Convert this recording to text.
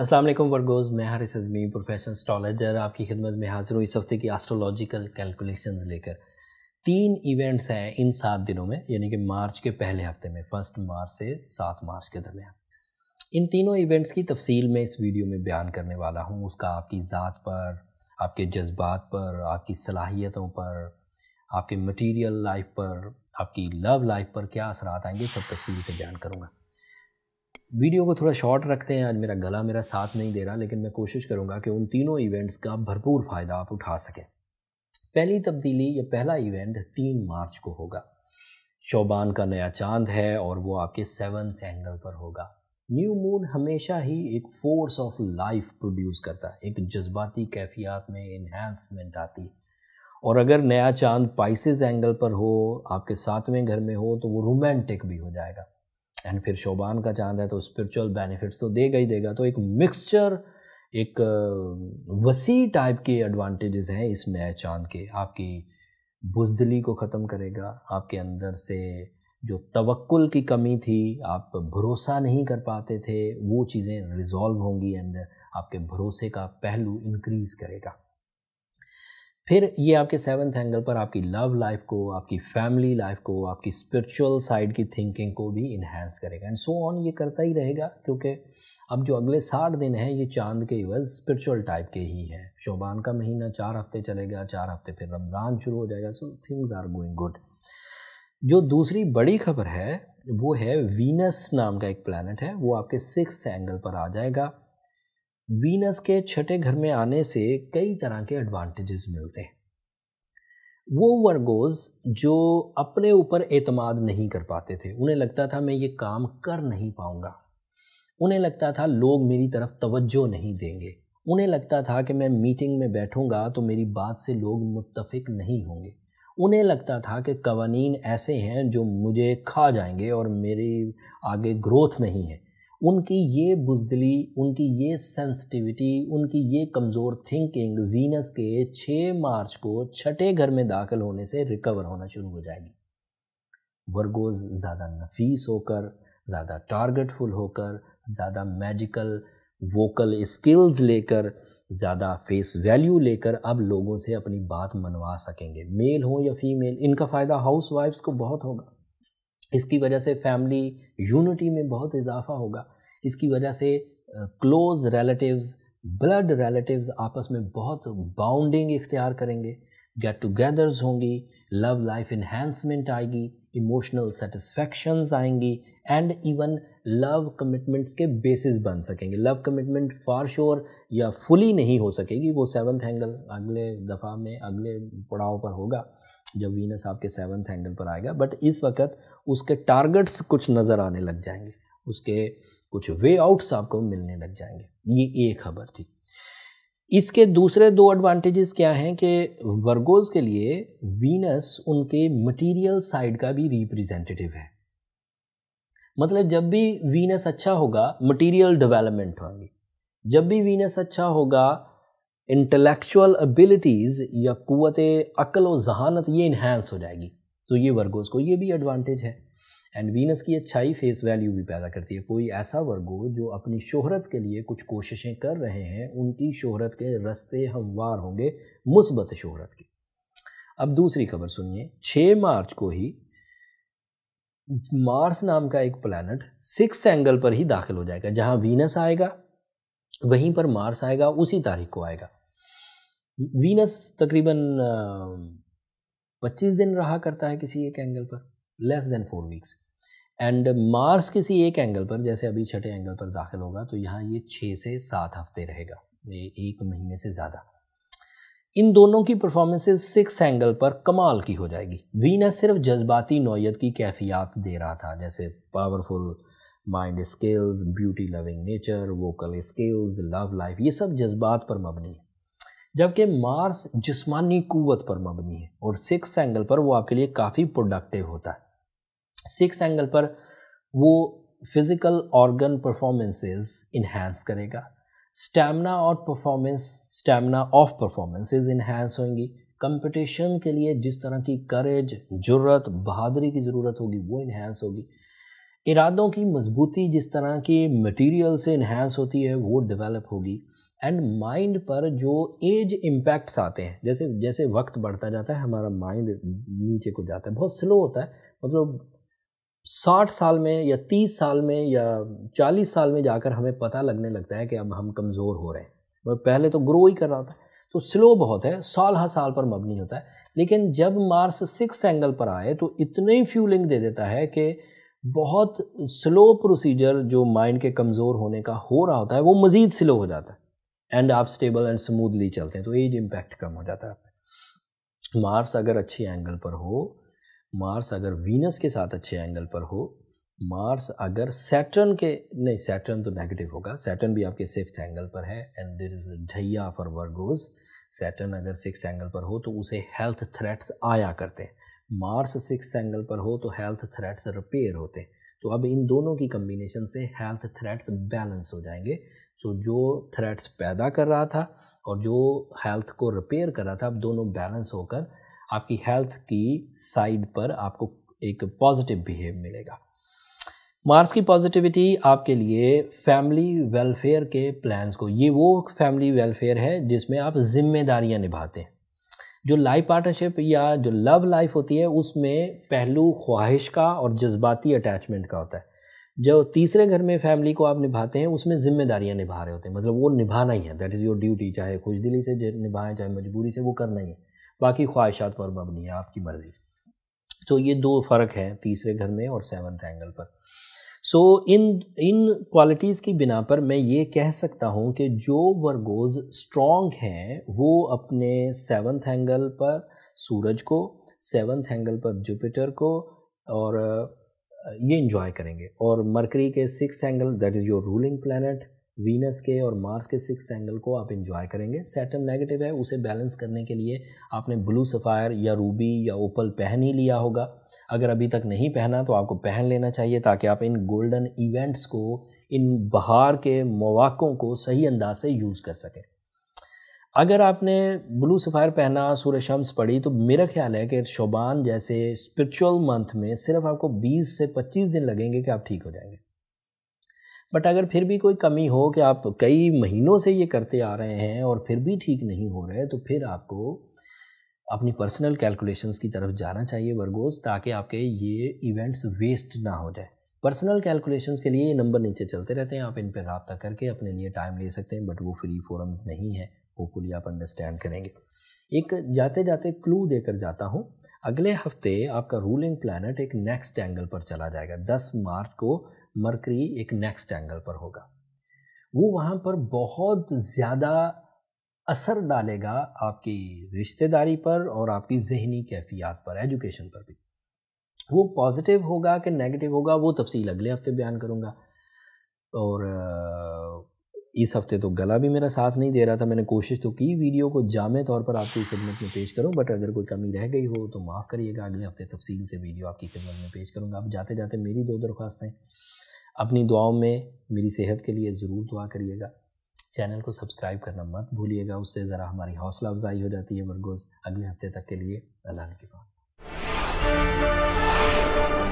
असलम वर्गोज़ मैं हारिस अजमी प्रोफेशन स्टॉलेजर आपकी खिदमत में हाजिर हूँ इस हफ्ते की एस्ट्रोलॉजिकल कैलकुलेशंस लेकर तीन इवेंट्स हैं इन सात दिनों में यानी कि मार्च के पहले हफ्ते में फर्स्ट मार्च से सात मार्च के दरमियान इन तीनों इवेंट्स की तफसील मैं इस वीडियो में बयान करने वाला हूँ उसका आपकी ज़ात पर आपके जज्बात पर आपकी सलाहियतों पर आपके मटीरियल लाइफ पर आपकी लव लाइफ पर क्या असरात आएंगे सब तफसील से बयान करूँगा वीडियो को थोड़ा शॉर्ट रखते हैं आज मेरा गला मेरा साथ नहीं दे रहा लेकिन मैं कोशिश करूँगा कि उन तीनों इवेंट्स का भरपूर फ़ायदा आप उठा सकें पहली तब्दीली या पहला इवेंट तीन मार्च को होगा शोबान का नया चांद है और वो आपके सेवन्थ एंगल पर होगा न्यू मून हमेशा ही एक फोर्स ऑफ लाइफ प्रोड्यूस करता है एक जज्बाती कैफियत में इन्हेंसमेंट आती है और अगर नया चांद पाइसिस एंगल पर हो आपके सातवें घर में हो तो वो रोमांटिक भी हो जाएगा एंड फिर शोबान का चांद है तो स्पिरिचुअल बेनिफिट्स तो देगा ही देगा तो एक मिक्सचर एक वसी टाइप के एडवांटेजेस हैं इस नए चांद के आपकी बुजदली को ख़त्म करेगा आपके अंदर से जो तवक्ल की कमी थी आप भरोसा नहीं कर पाते थे वो चीज़ें रिजॉल्व होंगी एंड आपके भरोसे का पहलू इंक्रीज़ करेगा फिर ये आपके सेवन्थ एंगल पर आपकी लव लाइफ को आपकी फैमिली लाइफ को आपकी स्पिरिचुअल साइड की थिंकिंग को भी इन्हेंस करेगा एंड सो ऑन ये करता ही रहेगा क्योंकि अब जो अगले साठ दिन हैं ये चांद के इवज स्पिरिचुअल टाइप के ही हैं शोबान का महीना चार हफ्ते चलेगा चार हफ्ते फिर रमज़ान शुरू हो जाएगा so things are going good जो दूसरी बड़ी खबर है वो है वीनस नाम का एक प्लानट है वो आपके सिक्स एंगल पर आ जाएगा वीनस के छठे घर में आने से कई तरह के एडवांटेजेस मिलते हैं वो वर्गोज जो अपने ऊपर एतमाद नहीं कर पाते थे उन्हें लगता था मैं ये काम कर नहीं पाऊँगा उन्हें लगता था लोग मेरी तरफ तवज्जो नहीं देंगे उन्हें लगता था कि मैं मीटिंग में बैठूंगा तो मेरी बात से लोग मुतफिक नहीं होंगे उन्हें लगता था कि कवानीन ऐसे हैं जो मुझे खा जाएंगे और मेरी आगे ग्रोथ नहीं है उनकी ये बुजदली उनकी ये सेंसिटिविटी उनकी ये कमज़ोर थिंकिंग वीनस के 6 मार्च को छठे घर में दाखिल होने से रिकवर होना शुरू हो जाएगी वर्गोज ज़्यादा नफीस होकर ज़्यादा टारगेटफुल होकर ज़्यादा मैजिकल वोकल स्किल्स लेकर ज़्यादा फेस वैल्यू लेकर अब लोगों से अपनी बात मनवा सकेंगे मेल हो या फीमेल इनका फ़ायदा हाउस वाइफ्स को बहुत होगा इसकी वजह से फैमिली यूनिटी में बहुत इजाफा होगा इसकी वजह से क्लोज रिलेटिव्स ब्लड रिलेटिव्स आपस में बहुत बाउंडिंग इख्तियार करेंगे गेट टुगेदर्स होंगी लव लाइफ इन्हेंसमेंट आएगी इमोशनल सेटिस्फेक्शन आएंगी एंड इवन लव कमिटमेंट्स के बेसिस बन सकेंगे लव कमिटमेंट फार श्योर या फुली नहीं हो सकेगी वो सेवन्थ एंगल अगले दफ़ा में अगले पड़ाव पर होगा जब वीनस आपके सेवन्थ एंगल पर आएगा बट इस वक्त उसके टारगेट्स कुछ नज़र आने लग जाएंगे उसके कुछ वे आउट्स आपको मिलने लग जाएंगे ये एक खबर थी इसके दूसरे दो एडवांटेजेस क्या हैं कि वर्गोज के लिए वीनस उनके मटेरियल साइड का भी रिप्रेजेंटेटिव है मतलब जब भी वीनस अच्छा होगा मटेरियल डेवलपमेंट होंगी जब भी वीनस अच्छा होगा इंटेलेक्चुअल एबिलिटीज़ या कुत अक्ल और जहानत ये इन्हेंस हो जाएगी तो ये वर्गोज को ये भी एडवांटेज है एंड वीनस की अच्छाई फेस वैल्यू भी पैदा करती है कोई ऐसा वर्गो जो अपनी शोहरत के लिए कुछ कोशिशें कर रहे हैं उनकी शोहरत के रस्ते हमवार होंगे मुस्बत शोहरत के अब दूसरी खबर सुनिए 6 मार्च को ही मार्स नाम का एक प्लानट सिक्स एंगल पर ही दाखिल हो जाएगा जहां वीनस आएगा वहीं पर मार्स आएगा उसी तारीख को आएगा वीनस तकरीबन 25 दिन रहा करता है किसी एक एंगल पर less than four weeks and Mars किसी एक एंगल पर जैसे अभी छठे एंगल पर दाखिल होगा तो यहाँ ये छः से सात हफ्ते रहेगा ये एक महीने से ज़्यादा इन दोनों की परफॉर्मेंसेस सिक्स एंगल पर कमाल की हो जाएगी वीनस सिर्फ जज्बाती नौीयत की कैफियत दे रहा था जैसे powerful mind skills beauty loving nature vocal skills love life ये सब जज्बात पर मबनी है जबकि मार्स जिसमानी कुवत पर मबनी है और सिक्स एंगल पर वो आपके लिए काफ़ी प्रोडक्टिव होता है सिक्स एंगल पर वो फिजिकल ऑर्गन परफॉर्मेंसेस इन्हेंस करेगा स्टैमिना और performance stamina of performances enhance होंगी कंपटीशन के लिए जिस तरह की करेज जरूरत बहादरी की ज़रूरत होगी वो इन्हेंस होगी इरादों की मजबूती जिस तरह की मटेरियल से इन्हेंस होती है वो डेवलप होगी एंड माइंड पर जो एज इम्पैक्ट्स आते हैं जैसे जैसे वक्त बढ़ता जाता है हमारा माइंड नीचे को जाता है बहुत स्लो होता है मतलब साठ साल में या तीस साल में या चालीस साल में जाकर हमें पता लगने लगता है कि अब हम कमज़ोर हो रहे हैं मैं पहले तो ग्रो ही कर रहा था तो स्लो बहुत है साल हर साल पर मबनी होता है लेकिन जब मार्स सिक्स एंगल पर आए तो इतने ही फ्यूलिंग दे देता है कि बहुत स्लो प्रोसीजर जो माइंड के कमज़ोर होने का हो रहा होता है वो मज़ीद स्लो हो जाता है एंड आप स्टेबल एंड स्मूथली चलते हैं तो एज इम्पैक्ट कम हो जाता है मार्स अगर अच्छी एंगल पर हो मार्स अगर वीनस के साथ अच्छे एंगल पर हो मार्स अगर सैटर्न के नहीं सैटर्न तो नेगेटिव होगा सैटर्न भी आपके सिक्स एंगल पर है एंड देर इज़ ढैया फॉर वर्गोज सैटर्न अगर सिक्स एंगल पर हो तो उसे हेल्थ थ्रेट्स आया करते हैं मार्स सिक्स एंगल पर हो तो हेल्थ थ्रेट्स रिपेयर होते हैं तो अब इन दोनों की कम्बिनेशन से हेल्थ थ्रेट्स बैलेंस हो जाएंगे तो जो थ्रेट्स पैदा कर रहा था और जो हेल्थ को रिपेयर कर रहा था अब दोनों बैलेंस होकर आपकी हेल्थ की साइड पर आपको एक पॉजिटिव बिहेव मिलेगा मार्स की पॉजिटिविटी आपके लिए फैमिली वेलफेयर के प्लान्स को ये वो फैमिली वेलफेयर है जिसमें आप जिम्मेदारियां निभाते हैं जो लाइफ पार्टनरशिप या जो लव लाइफ होती है उसमें पहलू ख्वाहिश का और जज्बाती अटैचमेंट का होता है जो तीसरे घर में फैमिली को आप निभाते हैं उसमें जिम्मेदारियां निभा रहे होते हैं मतलब वो निभाना ही है दैट इज़ योर ड्यूटी चाहे खुश दिली से निभाएं चाहे मजबूरी से वो करना ही है बाकी ख्वाहिशात पर मबनी है आपकी मर्ज़ी तो ये दो फ़र्क हैं तीसरे घर में और सेवन्थ एंगल पर सो so, इन इन क्वालिटीज़ की बिना पर मैं ये कह सकता हूँ कि जो वर्गोज़ स्ट्रॉन्ग हैं वो अपने सेवन्थ एंगल पर सूरज को सेवन्थ एंगल पर जुपिटर को और ये इन्जॉय करेंगे और मरकरी के six angle that is your ruling planet Venus के और मार्स के सिक्स एंगल को आप इन्जॉय करेंगे सेटन नेगेटिव है उसे बैलेंस करने के लिए आपने ब्लू सफ़ायर या रूबी या ओपल पहन ही लिया होगा अगर अभी तक नहीं पहना तो आपको पहन लेना चाहिए ताकि आप इन गोल्डन इवेंट्स को इन बहार के मौाक़ों को सही अंदाज से यूज़ कर सकें अगर आपने ब्लू सफ़ायर पहना सूर्य शम्स पढ़ी तो मेरा ख्याल है कि शोबान जैसे स्पिरिचुअल मंथ में सिर्फ आपको 20 से 25 दिन लगेंगे कि आप ठीक हो जाएंगे बट अगर फिर भी कोई कमी हो कि आप कई महीनों से ये करते आ रहे हैं और फिर भी ठीक नहीं हो रहे तो फिर आपको अपनी पर्सनल कैलकुलेशंस की तरफ जाना चाहिए वर्गोस ताकि आपके ये इवेंट्स वेस्ट ना हो जाए पर्सनल कैलकुलेशंस के लिए ये नंबर नीचे चलते रहते हैं आप इन पर रबता करके अपने लिए टाइम ले सकते हैं बट वो फ्री फोरम्स नहीं है होपफुली आप अंडरस्टैंड करेंगे एक जाते जाते क्लू देकर जाता हूँ अगले हफ्ते आपका रूलिंग प्लानट एक नेक्स्ट एंगल पर चला जाएगा 10 मार्च को मरकरी एक नेक्स्ट एंगल पर होगा वो वहाँ पर बहुत ज़्यादा असर डालेगा आपकी रिश्तेदारी पर और आपकी जहनी कैफियत पर एजुकेशन पर भी वो पॉजिटिव होगा कि नेगेटिव होगा वो तफसील अगले हफ्ते बयान करूँगा और इस हफ्ते तो गला भी मेरा साथ नहीं दे रहा था मैंने कोशिश तो की वीडियो को जामे तौर पर आपकी खिदमत में पेश करूं बट अगर कोई कमी रह गई हो तो माफ़ करिएगा अगले हफ्ते तफसील से वीडियो आपकी खिदमत में पेश करूंगा अब जाते जाते मेरी दो दरख्वास्तें अपनी दुआओं में मेरी सेहत के लिए ज़रूर दुआ करिएगा चैनल को सब्सक्राइब करना मत भूलिएगा उससे ज़रा हमारी हौसला अफजाई हो जाती है वर्गोज़ अगले हफ्ते तक के लिए अल्लाह के बाद